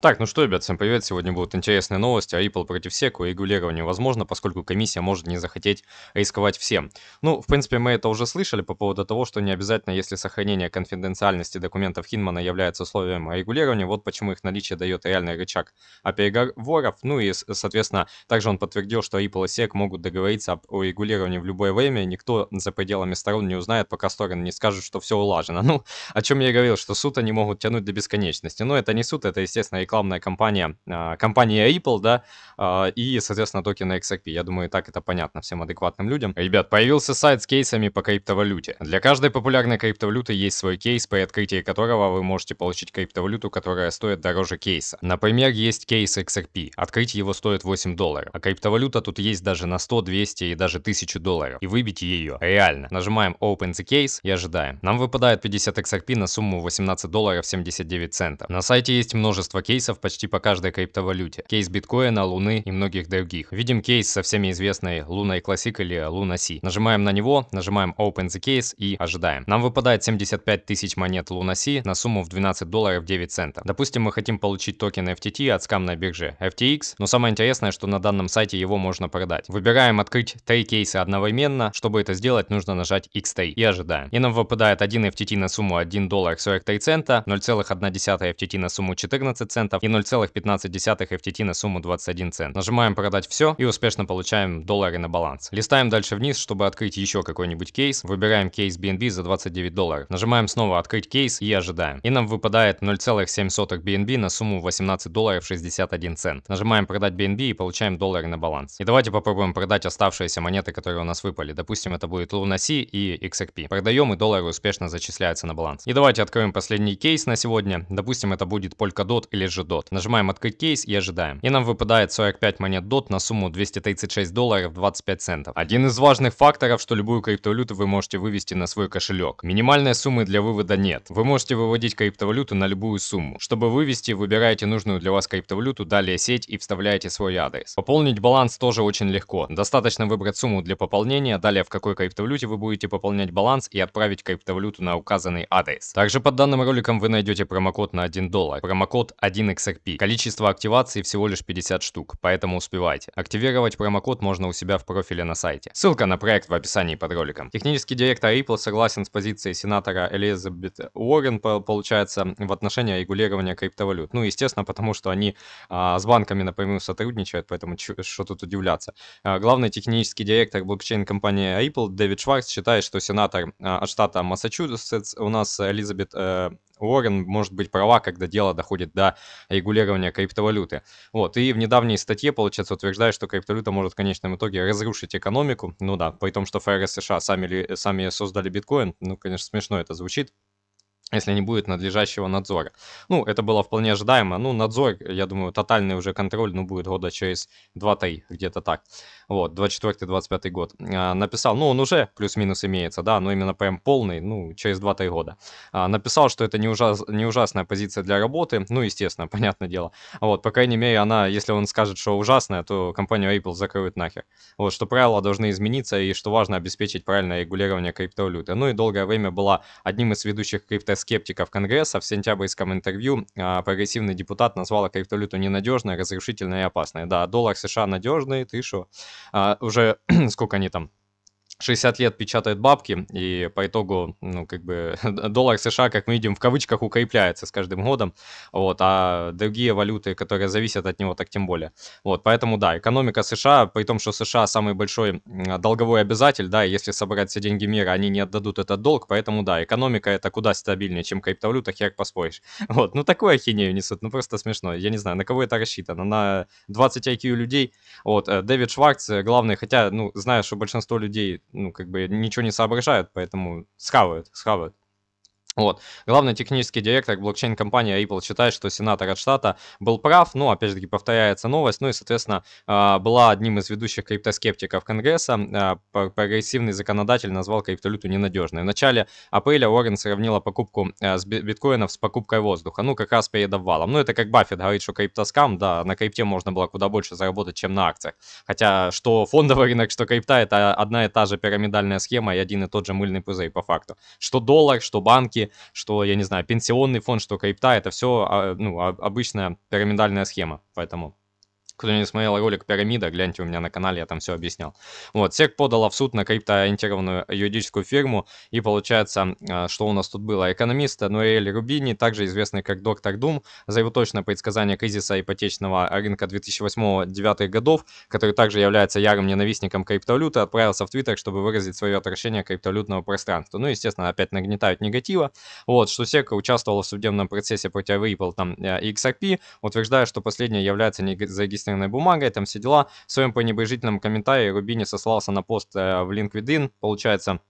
Так, ну что, ребят, всем привет. Сегодня будут интересные новости о Ripple против SEC. Регулирование возможно, поскольку комиссия может не захотеть рисковать всем. Ну, в принципе, мы это уже слышали по поводу того, что не обязательно, если сохранение конфиденциальности документов Хинмана является условием регулирования, вот почему их наличие дает реальный рычаг о переговоров. Ну и, соответственно, также он подтвердил, что Ripple и SEC могут договориться об регулировании в любое время, никто за пределами сторон не узнает, пока стороны не скажут, что все улажено. Ну, о чем я и говорил, что суд они могут тянуть до бесконечности. Но это не суд, это, естественно, рекламная компания, а, компания Apple, да, а, и, соответственно, токены XRP. Я думаю, и так это понятно всем адекватным людям. Ребят, появился сайт с кейсами по криптовалюте. Для каждой популярной криптовалюты есть свой кейс, при открытии которого вы можете получить криптовалюту, которая стоит дороже кейса. Например, есть кейс XRP. Открыть его стоит 8 долларов. А криптовалюта тут есть даже на 100, 200 и даже 1000 долларов. И выбить ее реально. Нажимаем Open the Case и ожидаем. Нам выпадает 50 XRP на сумму 18 долларов 79 центов. На сайте есть множество кейсов, кейсов почти по каждой криптовалюте. Кейс биткоина, луны и многих других. Видим кейс со всеми известной луной Classic или луна C. Нажимаем на него, нажимаем Open the Case и ожидаем. Нам выпадает 75 тысяч монет луна C на сумму в 12 долларов 9 центов. Допустим, мы хотим получить токен FTT от скамной биржи FTX, но самое интересное, что на данном сайте его можно продать. Выбираем открыть три кейса одновременно. Чтобы это сделать, нужно нажать X3 и ожидаем. И нам выпадает 1 FTT на сумму 1 доллар 43 цента, 0,1 FTT на сумму 14 центов, центов и 0,15 FTT на сумму 21 цент. Нажимаем продать все и успешно получаем доллары на баланс. Листаем дальше вниз, чтобы открыть еще какой-нибудь кейс. Выбираем кейс BNB за 29 долларов. Нажимаем снова открыть кейс и ожидаем. И нам выпадает 0,7 BNB на сумму 18 долларов 61 цент. Нажимаем продать BNB и получаем доллары на баланс. И давайте попробуем продать оставшиеся монеты, которые у нас выпали. Допустим, это будет Luna C и XRP. Продаем и доллары успешно зачисляются на баланс. И давайте откроем последний кейс на сегодня. Допустим, это будет Polkadot или же же DOT. Нажимаем «Открыть кейс» и ожидаем. И нам выпадает 45 монет DOT на сумму 236 долларов 25 центов. Один из важных факторов, что любую криптовалюту вы можете вывести на свой кошелек. Минимальной суммы для вывода нет. Вы можете выводить криптовалюту на любую сумму. Чтобы вывести, выбираете нужную для вас криптовалюту, далее сеть и вставляете свой адрес. Пополнить баланс тоже очень легко. Достаточно выбрать сумму для пополнения, далее в какой криптовалюте вы будете пополнять баланс и отправить криптовалюту на указанный адрес. Также под данным роликом вы найдете промокод на 1 доллар. Промокод 1 магазин Количество активаций всего лишь 50 штук, поэтому успевайте. Активировать промокод можно у себя в профиле на сайте. Ссылка на проект в описании под роликом. Технический директор Apple согласен с позицией сенатора Элизабет Уоррен, получается, в отношении регулирования криптовалют. Ну, естественно, потому что они а, с банками напрямую сотрудничают, поэтому что тут удивляться. А, главный технический директор блокчейн-компании Apple Дэвид Шварц считает, что сенатор а, от штата Массачусетс у нас Элизабет э, Уоррен может быть права, когда дело доходит до регулирования криптовалюты. Вот, и в недавней статье, получается, утверждает, что криптовалюта может в конечном итоге разрушить экономику. Ну да, при том, что ФРС США сами, сами создали биткоин, ну, конечно, смешно это звучит если не будет надлежащего надзора. Ну, это было вполне ожидаемо. Ну, надзор, я думаю, тотальный уже контроль, ну, будет года через 2-3, где-то так. Вот, 24-25 год. А, написал, ну, он уже плюс-минус имеется, да, но именно прям полный, ну, через 2-3 года. А, написал, что это не, ужас, не ужасная позиция для работы, ну, естественно, понятное дело. Вот, по крайней мере, она, если он скажет, что ужасная, то компанию Apple закроют нахер. Вот, что правила должны измениться и что важно обеспечить правильное регулирование криптовалюты. Ну, и долгое время была одним из ведущих криптовалют криптоскептиков Конгресса в сентябрьском интервью а, прогрессивный депутат назвал криптовалюту ненадежной, разрушительной и опасной. Да, доллар США надежный, ты что? А, уже сколько они там? 60 лет печатает бабки, и по итогу, ну, как бы, доллар США, как мы видим, в кавычках укрепляется с каждым годом, вот, а другие валюты, которые зависят от него, так тем более. Вот, поэтому, да, экономика США, при том, что США самый большой долговой обязатель, да, если собрать все деньги мира, они не отдадут этот долг, поэтому, да, экономика это куда стабильнее, чем криптовалюта, хер поспоришь. Вот, ну, такую ахинею несут, ну, просто смешно, я не знаю, на кого это рассчитано, на 20 IQ людей, вот, э, Дэвид Шварц, э, главный, хотя, ну, знаю, что большинство людей ну, как бы ничего не соображают, поэтому схавают, схавают. Вот. Главный технический директор блокчейн-компании Ripple считает, что сенатор от штата был прав. Ну, опять же таки, повторяется новость. Ну и, соответственно, а, была одним из ведущих криптоскептиков Конгресса. А, прогрессивный законодатель назвал криптовалюту ненадежной. В начале апреля Уоррен сравнила покупку а, с биткоинов с покупкой воздуха. Ну, как раз перед обвалом. Ну, это как Баффет говорит, что криптоскам, да, на крипте можно было куда больше заработать, чем на акциях. Хотя, что фондовый рынок, что крипта, это одна и та же пирамидальная схема и один и тот же мыльный пузырь по факту. Что доллар, что банки, что, я не знаю, пенсионный фонд, что крипта, это все а, ну, а, обычная пирамидальная схема, поэтому... Кто не смотрел ролик «Пирамида», гляньте у меня на канале, я там все объяснял. Вот, сек подала в суд на криптоориентированную юридическую фирму, и получается, а, что у нас тут было? Экономист Нуэль Рубини, также известный как Доктор Дум, за его точное предсказание кризиса ипотечного рынка 2008-2009 годов, который также является ярым ненавистником криптовалюты, отправился в Твиттер, чтобы выразить свое отвращение криптовалютного пространства. Ну, естественно, опять нагнетают негатива. Вот, что SEC участвовал в судебном процессе против Ripple там, э, и XRP, утверждая, что последняя является незарегистрированной правительственной бумагой, там все дела. В своем пренебрежительном комментарии Рубини сослался на пост э, в LinkedIn, получается,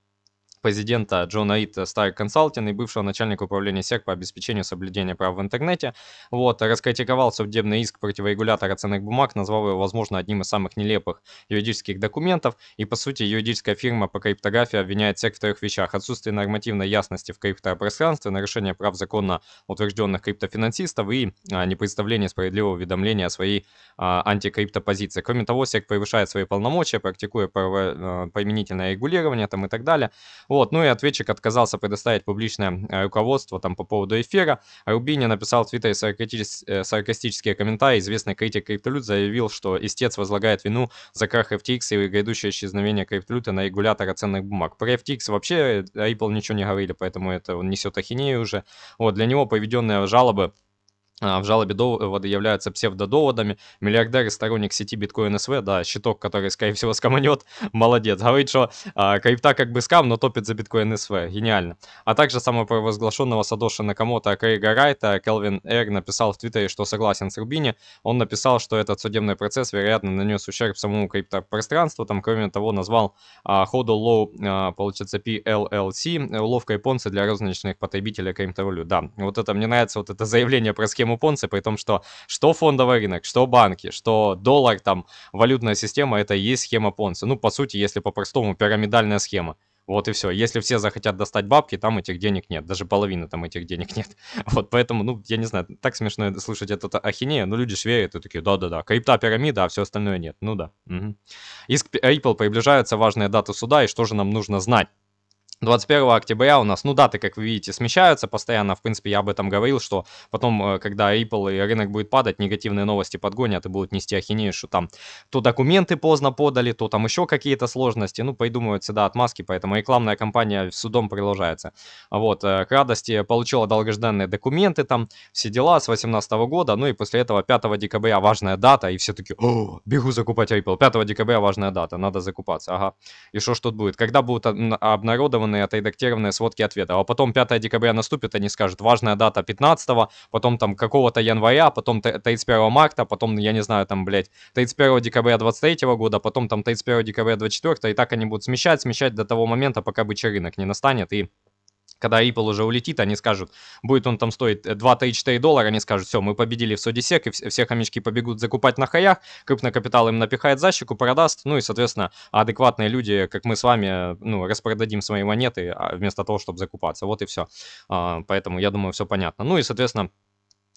президента Джона Ит Star Консалтинг и бывшего начальника управления СЕК по обеспечению соблюдения прав в интернете. Вот, раскритиковал судебный иск против регулятора ценных бумаг, назвал его, возможно, одним из самых нелепых юридических документов. И, по сути, юридическая фирма по криптографии обвиняет СЕК в трех вещах. Отсутствие нормативной ясности в криптопространстве, нарушение прав законно утвержденных криптофинансистов и а, непредставление справедливого уведомления о своей а, антикриптопозиции. Кроме того, СЕК превышает свои полномочия, практикуя право, а, применительное регулирование там, и так далее. Вот, ну и ответчик отказался предоставить публичное э, руководство там по поводу эфира. Рубини написал в Твиттере саркатические, э, саркастические комментарии. Известный критик криптовалют заявил, что истец возлагает вину за крах FTX и грядущее исчезновение криптовалюты на регулятора ценных бумаг. Про FTX вообще э, Apple ничего не говорили, поэтому это он несет ахинею уже. Вот, для него поведенные жалобы а, в жалобе доводы э, являются псевдодоводами. Миллиардер и сторонник сети Bitcoin SV, да, щиток, который, скорее всего, скоманет, молодец. Говорит, что а, крипта как бы скам, но топит за Bitcoin SV. Гениально. А также самопровозглашенного Сатоши Накамото Крейга Райта Келвин Эр написал в Твиттере, что согласен с Рубини. Он написал, что этот судебный процесс, вероятно, нанес ущерб самому криптопространству. Там, кроме того, назвал а, ходу лоу, а, получается, PLLC, уловка японца для розничных потребителей криптовалют. Да, вот это мне нравится, вот это заявление про схему систему Понци, при том, что что фондовый рынок, что банки, что доллар, там, валютная система, это и есть схема Понци. Ну, по сути, если по-простому, пирамидальная схема. Вот и все. Если все захотят достать бабки, там этих денег нет. Даже половины там этих денег нет. Вот поэтому, ну, я не знаю, так смешно слышать эту ахинею, но люди швеют и такие, да-да-да, крипта пирамида, а все остальное нет. Ну да. Угу. Иск Apple приближается важная дата суда, и что же нам нужно знать? 21 октября у нас, ну, даты, как вы видите, смещаются постоянно. В принципе, я об этом говорил, что потом, э, когда Apple и рынок будет падать, негативные новости подгонят и будут нести ахинею, что там то документы поздно подали, то там еще какие-то сложности. Ну, придумывают всегда отмазки, поэтому рекламная кампания судом продолжается. Вот, э, к радости получила долгожданные документы там, все дела с 18 года. Ну, и после этого 5 декабря важная дата, и все таки о, бегу закупать Apple. 5 декабря важная дата, надо закупаться. Ага, и что ж тут будет? Когда будут обнародованы отредактированные, отредактированные сводки ответов. А потом 5 декабря наступит, они скажут, важная дата 15, потом там какого-то января, потом 31 марта, потом, я не знаю, там, блядь, 31 декабря 23 года, потом там 31 декабря 24, и так они будут смещать, смещать до того момента, пока бычий рынок не настанет, и когда Apple уже улетит, они скажут, будет он там стоить 2 э, тысячи доллара, они скажут, все, мы победили в Содисек, и все хомячки побегут закупать на хаях, крупный капитал им напихает защику, продаст, ну и, соответственно, адекватные люди, как мы с вами, э, ну, распродадим свои монеты а, вместо того, чтобы закупаться, вот и все. А, поэтому, я думаю, все понятно. Ну и, соответственно,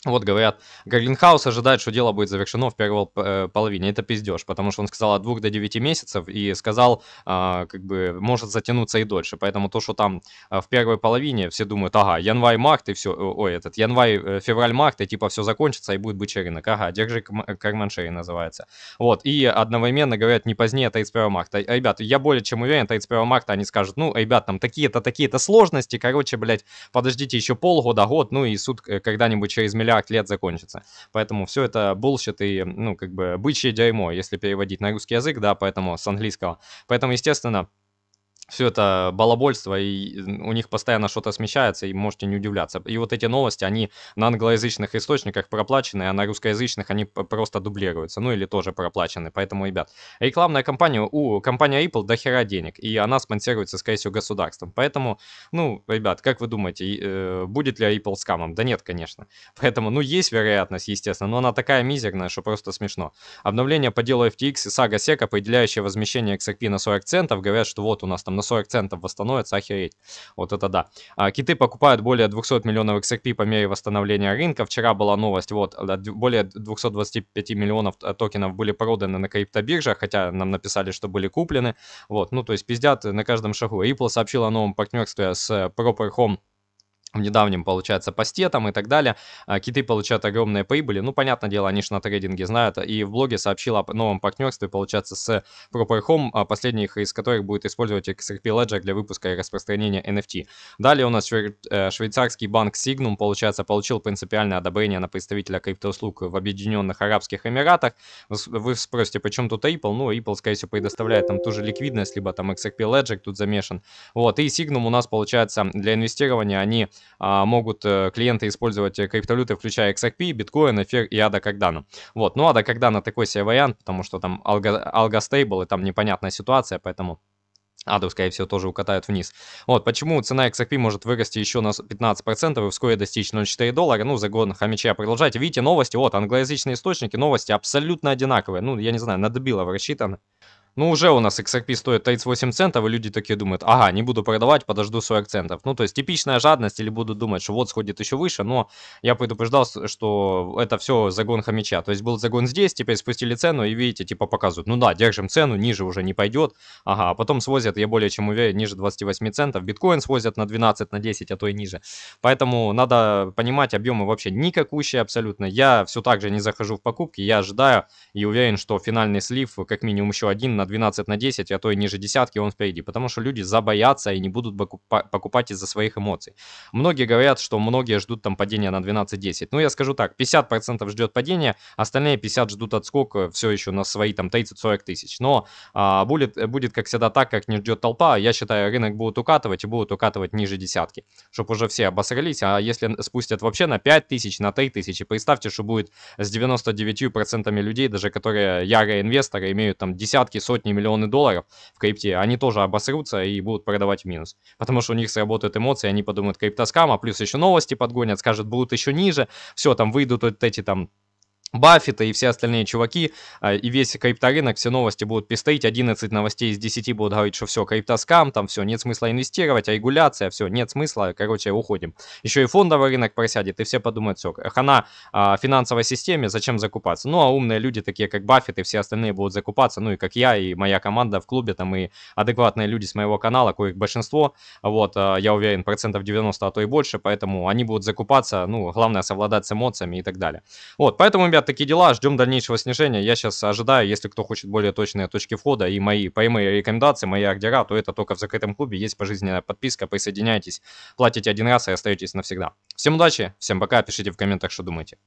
вот, говорят, Гарлинхаус ожидает, что дело будет завершено в первой э, половине. Это пиздеж, потому что он сказал от 2 до 9 месяцев и сказал, а, как бы, может затянуться и дольше. Поэтому то, что там а, в первой половине все думают, ага, январь-март и все, ой, этот, январь-февраль-март э, и типа все закончится и будет бычий рынок, Ага, держи карманшери называется. Вот, и одновременно говорят, не позднее 31 марта. Э, ребят, я более чем уверен, 31 марта они скажут, ну, ребят, там такие-то, такие-то сложности, короче, блядь, подождите еще полгода, год, ну и суд когда-нибудь через миллион миллиард лет закончится. Поэтому все это bullshit и, ну, как бы, бычье дерьмо, если переводить на русский язык, да, поэтому с английского. Поэтому, естественно, все это балабольство, и у них постоянно что-то смещается, и можете не удивляться. И вот эти новости, они на англоязычных источниках проплачены, а на русскоязычных они просто дублируются, ну или тоже проплачены. Поэтому, ребят, рекламная кампания, у компания Apple до хера денег, и она спонсируется, скорее всего, государством. Поэтому, ну, ребят, как вы думаете, э, будет ли Apple скамом? Да нет, конечно. Поэтому, ну, есть вероятность, естественно, но она такая мизерная, что просто смешно. Обновление по делу FTX и сага SEC, определяющее возмещение XRP на 40 центов, говорят, что вот у нас там на 40 центов восстановится, охереть. Вот это да. А, киты покупают более 200 миллионов XRP по мере восстановления рынка. Вчера была новость, вот, более 225 миллионов э, токенов были проданы на криптобиржах, хотя нам написали, что были куплены. Вот, ну то есть пиздят на каждом шагу. Ripple сообщила о новом партнерстве с э, Proper Home в недавнем, получается, посте там и так далее. А, киты получают огромные прибыли. Ну, понятное дело, они же на трейдинге знают. И в блоге сообщил о новом партнерстве, получается, с Proper Home, а, последних из которых будет использовать XRP Ledger для выпуска и распространения NFT. Далее у нас э, швейцарский банк Signum, получается, получил принципиальное одобрение на представителя криптоуслуг в Объединенных Арабских Эмиратах. Вы спросите, почему тут Apple? Ну, Apple, скорее всего, предоставляет там ту же ликвидность, либо там XRP Ledger тут замешан. Вот, и Signum у нас, получается, для инвестирования они а, могут э, клиенты использовать э, криптовалюты, включая XRP, биткоин, эфир и ADA Кагдана. Вот, ну ADA Кагдана такой себе вариант, потому что там Alga Stable и там непонятная ситуация, поэтому... Аду, скорее всего, тоже укатают вниз. Вот, почему цена XRP может вырасти еще на 15% и вскоре достичь 0,4 доллара, ну, за год хомяча продолжайте. Видите, новости, вот, англоязычные источники, новости абсолютно одинаковые. Ну, я не знаю, на дебилов рассчитаны ну уже у нас XRP стоит 38 центов, и люди такие думают, ага, не буду продавать, подожду 40 центов. Ну, то есть типичная жадность, или буду думать, что вот сходит еще выше, но я предупреждал, что это все загон хомяча. То есть был загон здесь, теперь спустили цену, и видите, типа показывают, ну да, держим цену, ниже уже не пойдет, ага, а потом свозят, я более чем уверен, ниже 28 центов, биткоин свозят на 12, на 10, а то и ниже. Поэтому надо понимать, объемы вообще никакущие абсолютно. Я все так же не захожу в покупки, я ожидаю и уверен, что финальный слив как минимум еще один на 12 на 10, а то и ниже десятки он впереди, потому что люди забоятся и не будут покупать из-за своих эмоций. Многие говорят, что многие ждут там падения на 12-10. Ну, я скажу так, 50% ждет падения, остальные 50 ждут отскок все еще на свои там 30-40 тысяч. Но а, будет, будет, как всегда, так, как не ждет толпа. Я считаю, рынок будет укатывать и будет укатывать ниже десятки, чтобы уже все обосрались. А если спустят вообще на 5 тысяч, на 3 тысячи, представьте, что будет с 99% людей, даже которые ярые инвесторы, имеют там десятки, сотни сотни, миллионы долларов в крипте, они тоже обосрутся и будут продавать в минус. Потому что у них сработают эмоции, они подумают криптоскам, а плюс еще новости подгонят, скажут, будут еще ниже, все, там выйдут вот эти там Баффета и все остальные чуваки, а, и весь крипторынок, все новости будут пестрить, 11 новостей из 10 будут говорить, что все, криптоскам, там все, нет смысла инвестировать, а регуляция, все, нет смысла, короче, уходим. Еще и фондовый рынок просядет, и все подумают, все, хана а, финансовой системе, зачем закупаться? Ну, а умные люди, такие как Баффет и все остальные будут закупаться, ну и как я, и моя команда в клубе, там и адекватные люди с моего канала, коих большинство, вот, а, я уверен, процентов 90, а то и больше, поэтому они будут закупаться, ну, главное совладать с эмоциями и так далее. Вот, поэтому, ребят, ребят, такие дела. Ждем дальнейшего снижения. Я сейчас ожидаю, если кто хочет более точные точки входа и мои, по рекомендации, мои ордера, то это только в закрытом клубе. Есть пожизненная подписка. Присоединяйтесь, платите один раз и остаетесь навсегда. Всем удачи, всем пока. Пишите в комментах, что думаете.